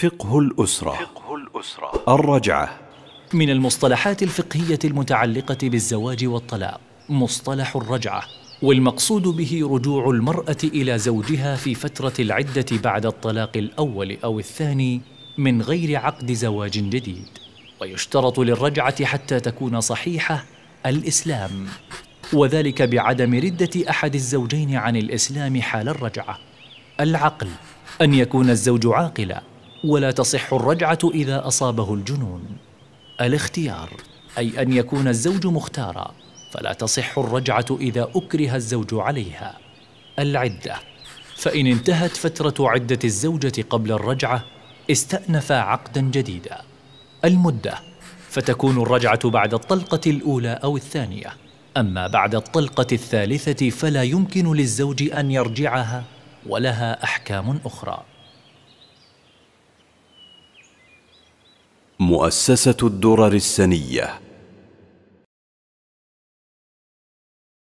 فقه الأسرة فقه الأسرة الرجعة من المصطلحات الفقهية المتعلقة بالزواج والطلاق مصطلح الرجعة والمقصود به رجوع المرأة إلى زوجها في فترة العدة بعد الطلاق الأول أو الثاني من غير عقد زواج جديد ويشترط للرجعة حتى تكون صحيحة الإسلام وذلك بعدم ردة أحد الزوجين عن الإسلام حال الرجعة العقل أن يكون الزوج عاقلا ولا تصح الرجعه اذا اصابه الجنون الاختيار اي ان يكون الزوج مختارا فلا تصح الرجعه اذا اكره الزوج عليها العده فان انتهت فتره عده الزوجه قبل الرجعه استأنف عقدا جديدا المده فتكون الرجعه بعد الطلقه الاولى او الثانيه اما بعد الطلقه الثالثه فلا يمكن للزوج ان يرجعها ولها احكام اخرى مؤسسة الدرر السنية